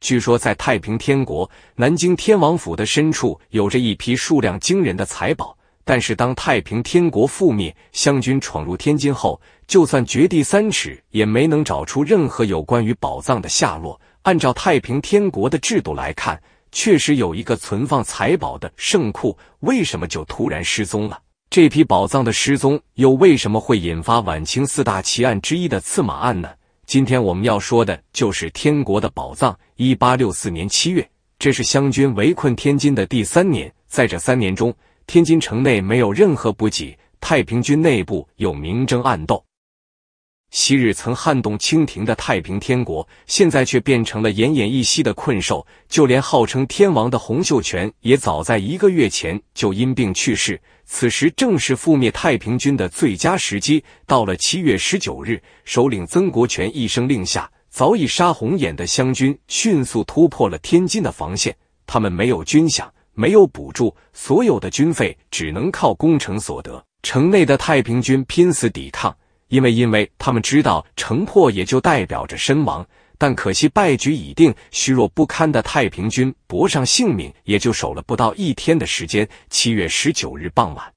据说，在太平天国南京天王府的深处，有着一批数量惊人的财宝。但是，当太平天国覆灭，湘军闯入天津后，就算掘地三尺，也没能找出任何有关于宝藏的下落。按照太平天国的制度来看，确实有一个存放财宝的圣库，为什么就突然失踪了？这批宝藏的失踪，又为什么会引发晚清四大奇案之一的刺马案呢？今天我们要说的就是天国的宝藏。一八六四年七月，这是湘军围困天津的第三年，在这三年中，天津城内没有任何补给，太平军内部有明争暗斗。昔日曾撼动清廷的太平天国，现在却变成了奄奄一息的困兽。就连号称天王的洪秀全，也早在一个月前就因病去世。此时正是覆灭太平军的最佳时机。到了七月十九日，首领曾国荃一声令下，早已杀红眼的湘军迅速突破了天津的防线。他们没有军饷，没有补助，所有的军费只能靠工程所得。城内的太平军拼死抵抗。因为，因为他们知道城破也就代表着身亡，但可惜败局已定，虚弱不堪的太平军搏上性命，也就守了不到一天的时间。七月十九日傍晚，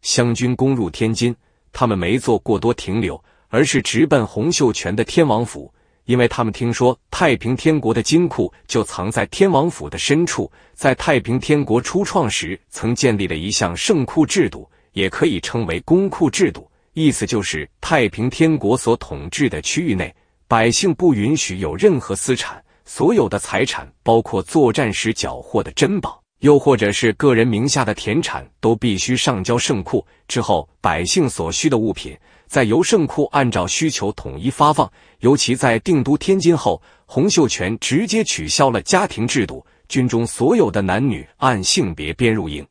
湘军攻入天津，他们没做过多停留，而是直奔洪秀全的天王府，因为他们听说太平天国的金库就藏在天王府的深处。在太平天国初创时，曾建立了一项圣库制度，也可以称为公库制度。意思就是，太平天国所统治的区域内，百姓不允许有任何私产，所有的财产，包括作战时缴获的珍宝，又或者是个人名下的田产，都必须上交圣库。之后，百姓所需的物品，再由圣库按照需求统一发放。尤其在定都天津后，洪秀全直接取消了家庭制度，军中所有的男女按性别编入营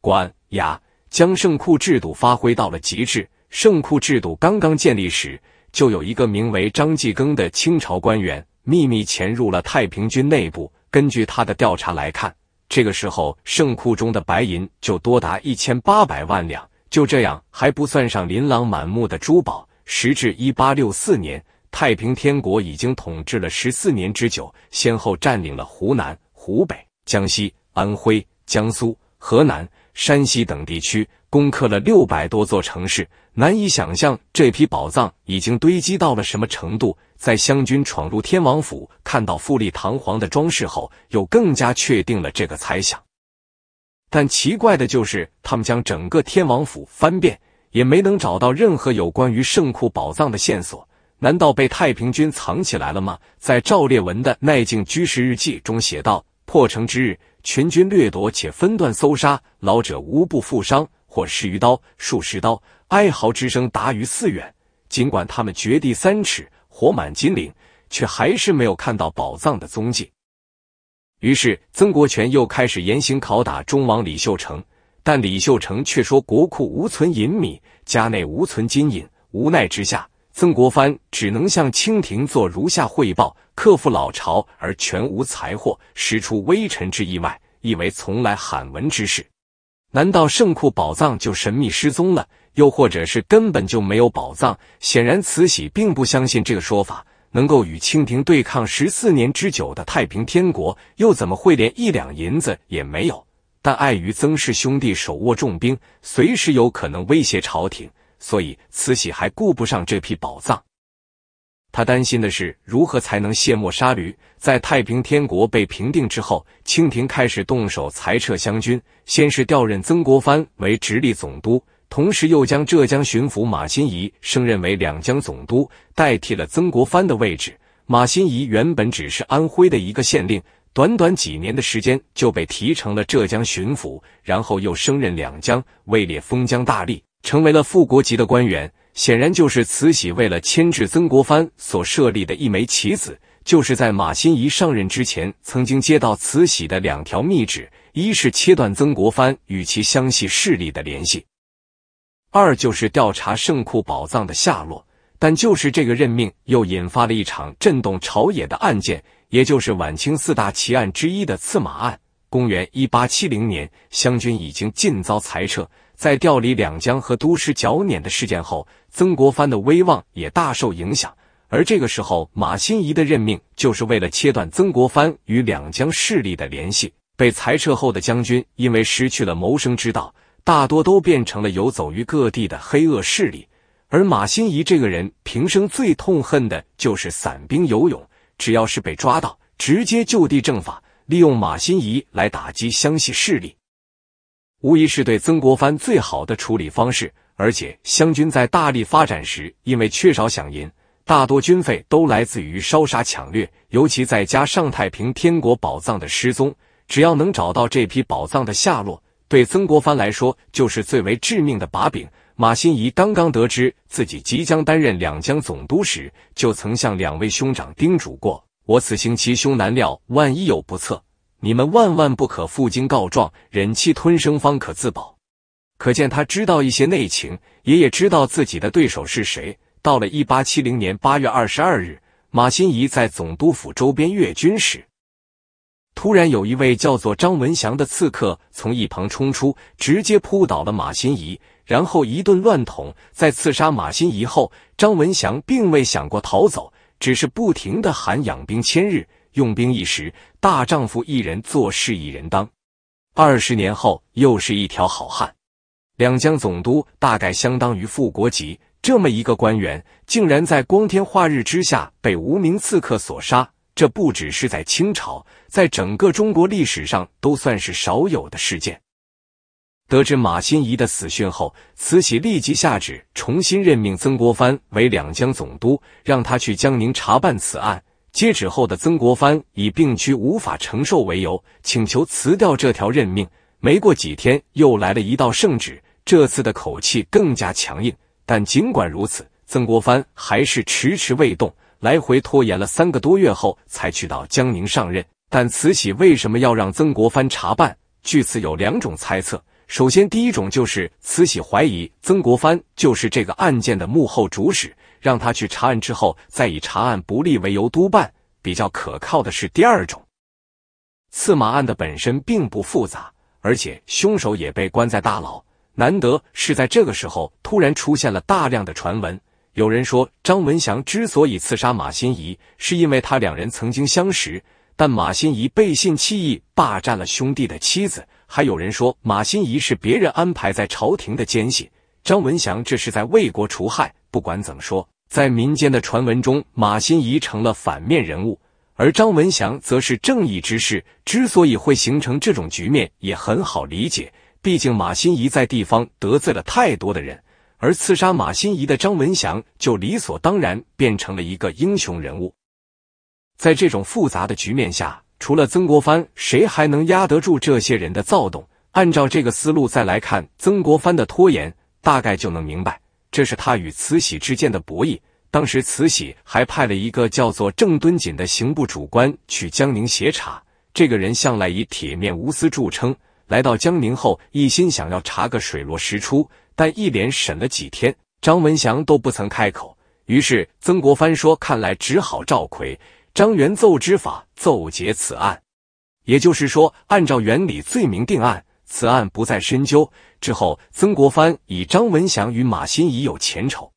官衙。将圣库制度发挥到了极致。圣库制度刚刚建立时，就有一个名为张继庚的清朝官员秘密潜入了太平军内部。根据他的调查来看，这个时候圣库中的白银就多达一千八百万两。就这样，还不算上琳琅满目的珠宝。时至一八六四年，太平天国已经统治了十四年之久，先后占领了湖南、湖北、江西、安徽、江苏、河南。山西等地区攻克了六百多座城市，难以想象这批宝藏已经堆积到了什么程度。在湘军闯入天王府，看到富丽堂皇的装饰后，又更加确定了这个猜想。但奇怪的就是，他们将整个天王府翻遍，也没能找到任何有关于圣库宝藏的线索。难道被太平军藏起来了吗？在赵烈文的《耐静居士日记》中写道：“破城之日。”全军掠夺，且分段搜杀，老者无不负伤，或十余刀，数十刀，哀嚎之声达于四远。尽管他们掘地三尺，活满金陵，却还是没有看到宝藏的踪迹。于是，曾国荃又开始严刑拷打忠王李秀成，但李秀成却说国库无存银米，家内无存金银。无奈之下，曾国藩只能向清廷做如下汇报：克复老巢而全无财货，实出微臣之意外，亦为从来罕闻之事。难道圣库宝藏就神秘失踪了？又或者是根本就没有宝藏？显然，慈禧并不相信这个说法。能够与清廷对抗十四年之久的太平天国，又怎么会连一两银子也没有？但碍于曾氏兄弟手握重兵，随时有可能威胁朝廷。所以，慈禧还顾不上这批宝藏。他担心的是如何才能卸磨杀驴。在太平天国被平定之后，清廷开始动手裁撤湘军。先是调任曾国藩为直隶总督，同时又将浙江巡抚马新仪升任为两江总督，代替了曾国藩的位置。马新仪原本只是安徽的一个县令，短短几年的时间就被提成了浙江巡抚，然后又升任两江，位列封疆大吏。成为了副国级的官员，显然就是慈禧为了牵制曾国藩所设立的一枚棋子。就是在马新贻上任之前，曾经接到慈禧的两条密旨：一是切断曾国藩与其湘系势力的联系；二就是调查圣库宝藏的下落。但就是这个任命，又引发了一场震动朝野的案件，也就是晚清四大奇案之一的刺马案。公元一八七零年，湘军已经尽遭裁撤。在调离两江和都师剿捻的事件后，曾国藩的威望也大受影响。而这个时候，马新贻的任命就是为了切断曾国藩与两江势力的联系。被裁撤后的将军因为失去了谋生之道，大多都变成了游走于各地的黑恶势力。而马新贻这个人平生最痛恨的就是散兵游勇，只要是被抓到，直接就地正法。利用马新贻来打击湘西势力。无疑是对曾国藩最好的处理方式，而且湘军在大力发展时，因为缺少饷银，大多军费都来自于烧杀抢掠，尤其再加上太平天国宝藏的失踪，只要能找到这批宝藏的下落，对曾国藩来说就是最为致命的把柄。马新贻刚刚得知自己即将担任两江总督时，就曾向两位兄长叮嘱过：“我此行其兄难料，万一有不测。”你们万万不可负荆告状，忍气吞声方可自保。可见他知道一些内情，爷爷知道自己的对手是谁。到了一八七零年八月二十二日，马新贻在总督府周边阅军时，突然有一位叫做张文祥的刺客从一旁冲出，直接扑倒了马新贻，然后一顿乱捅。在刺杀马新贻后，张文祥并未想过逃走，只是不停的喊“养兵千日”。用兵一时，大丈夫一人做事一人当。二十年后，又是一条好汉。两江总督大概相当于副国级这么一个官员，竟然在光天化日之下被无名刺客所杀，这不只是在清朝，在整个中国历史上都算是少有的事件。得知马新仪的死讯后，慈禧立即下旨重新任命曾国藩为两江总督，让他去江宁查办此案。接旨后的曾国藩以病区无法承受为由，请求辞掉这条任命。没过几天，又来了一道圣旨，这次的口气更加强硬。但尽管如此，曾国藩还是迟迟未动，来回拖延了三个多月后才去到江宁上任。但慈禧为什么要让曾国藩查办？据此有两种猜测。首先，第一种就是慈禧怀疑曾国藩就是这个案件的幕后主使。让他去查案之后，再以查案不力为由督办，比较可靠的是第二种。刺马案的本身并不复杂，而且凶手也被关在大牢，难得是在这个时候突然出现了大量的传闻。有人说张文祥之所以刺杀马新仪，是因为他两人曾经相识，但马新仪背信弃义，霸占了兄弟的妻子。还有人说马新仪是别人安排在朝廷的奸细，张文祥这是在为国除害。不管怎么说，在民间的传闻中，马新贻成了反面人物，而张文祥则是正义之士。之所以会形成这种局面，也很好理解。毕竟马新贻在地方得罪了太多的人，而刺杀马新贻的张文祥就理所当然变成了一个英雄人物。在这种复杂的局面下，除了曾国藩，谁还能压得住这些人的躁动？按照这个思路再来看曾国藩的拖延，大概就能明白。这是他与慈禧之间的博弈。当时慈禧还派了一个叫做郑敦锦的刑部主官去江宁协查。这个人向来以铁面无私著称，来到江宁后，一心想要查个水落石出。但一连审了几天，张文祥都不曾开口。于是曾国藩说：“看来只好照奎张元奏之法奏结此案。”也就是说，按照原理，罪名定案。此案不再深究。之后，曾国藩以张文祥与马新贻有前仇，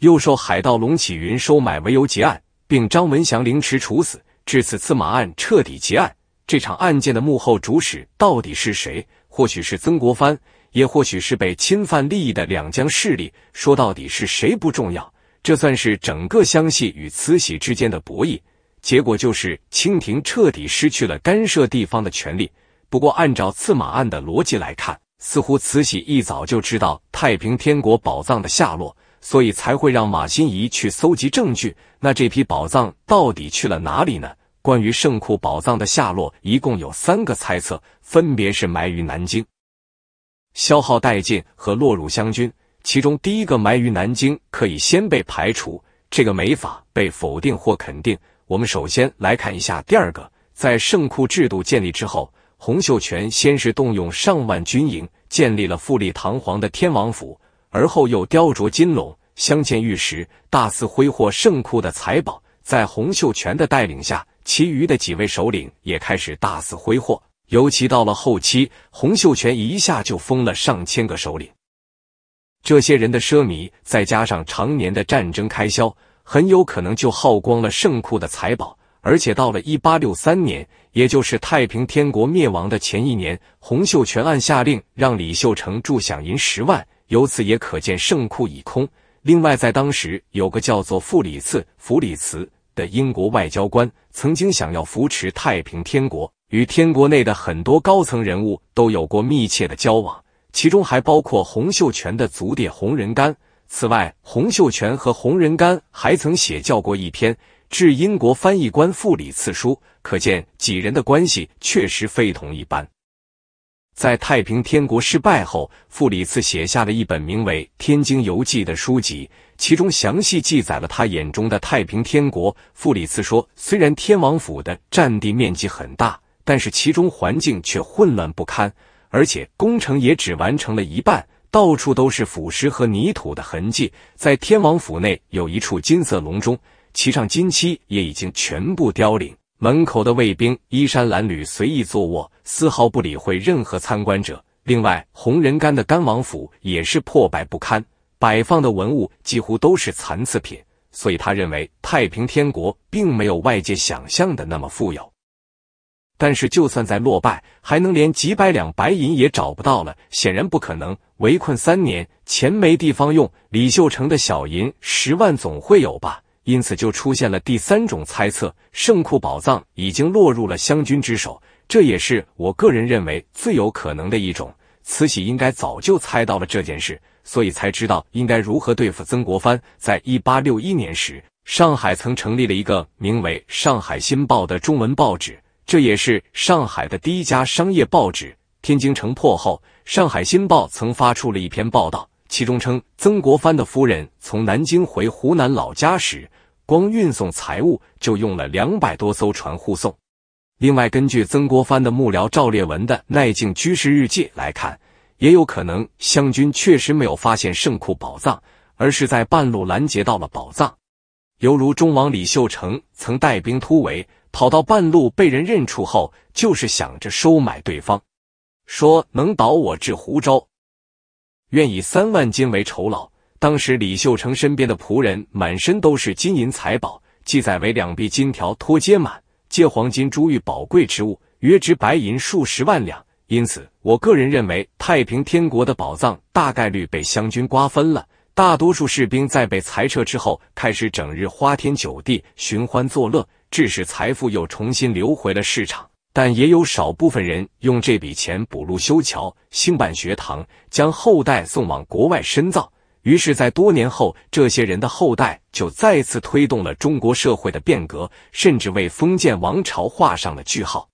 又受海盗龙启云收买为由结案，并张文祥凌迟处死，至此刺马案彻底结案。这场案件的幕后主使到底是谁？或许是曾国藩，也或许是被侵犯利益的两江势力。说到底是谁不重要，这算是整个湘系与慈禧之间的博弈。结果就是，清廷彻底失去了干涉地方的权利。不过，按照刺马案的逻辑来看，似乎慈禧一早就知道太平天国宝藏的下落，所以才会让马新仪去搜集证据。那这批宝藏到底去了哪里呢？关于圣库宝藏的下落，一共有三个猜测，分别是埋于南京、消耗殆尽和落入湘军。其中第一个埋于南京可以先被排除，这个没法被否定或肯定。我们首先来看一下第二个，在圣库制度建立之后。洪秀全先是动用上万军营，建立了富丽堂皇的天王府，而后又雕琢金龙，镶嵌玉石，大肆挥霍圣库的财宝。在洪秀全的带领下，其余的几位首领也开始大肆挥霍。尤其到了后期，洪秀全一下就封了上千个首领，这些人的奢靡，再加上常年的战争开销，很有可能就耗光了圣库的财宝。而且到了一八六三年，也就是太平天国灭亡的前一年，洪秀全案下令让李秀成铸饷银十万，由此也可见圣库已空。另外，在当时有个叫做傅里茨·弗里茨的英国外交官，曾经想要扶持太平天国，与天国内的很多高层人物都有过密切的交往，其中还包括洪秀全的祖爹洪仁玕。此外，洪秀全和洪仁玕还曾写教过一篇。致英国翻译官傅里茨书，可见几人的关系确实非同一般。在太平天国失败后，傅里茨写下了一本名为《天津游记》的书籍，其中详细记载了他眼中的太平天国。傅里茨说，虽然天王府的占地面积很大，但是其中环境却混乱不堪，而且工程也只完成了一半，到处都是腐蚀和泥土的痕迹。在天王府内，有一处金色龙钟。其上金漆也已经全部凋零，门口的卫兵衣衫褴褛，随意坐卧，丝毫不理会任何参观者。另外，洪仁干的干王府也是破败不堪，摆放的文物几乎都是残次品，所以他认为太平天国并没有外界想象的那么富有。但是，就算在落败，还能连几百两白银也找不到了，显然不可能。围困三年，钱没地方用，李秀成的小银十万总会有吧？因此就出现了第三种猜测：圣库宝藏已经落入了湘军之手。这也是我个人认为最有可能的一种。慈禧应该早就猜到了这件事，所以才知道应该如何对付曾国藩。在一八六一年时，上海曾成立了一个名为《上海新报》的中文报纸，这也是上海的第一家商业报纸。天津城破后，《上海新报》曾发出了一篇报道，其中称曾国藩的夫人从南京回湖南老家时。光运送财物就用了两百多艘船护送，另外根据曾国藩的幕僚赵烈文的《耐静居士日记》来看，也有可能湘军确实没有发现圣库宝藏，而是在半路拦截到了宝藏。犹如中王李秀成曾带兵突围，跑到半路被人认出后，就是想着收买对方，说能导我至湖州，愿以三万金为酬劳。当时李秀成身边的仆人满身都是金银财宝，记载为两臂金条托接满，借黄金珠玉宝贵之物，约值白银数十万两。因此，我个人认为太平天国的宝藏大概率被湘军瓜分了。大多数士兵在被裁撤之后，开始整日花天酒地、寻欢作乐，致使财富又重新流回了市场。但也有少部分人用这笔钱补路、修桥、兴办学堂，将后代送往国外深造。于是，在多年后，这些人的后代就再次推动了中国社会的变革，甚至为封建王朝画上了句号。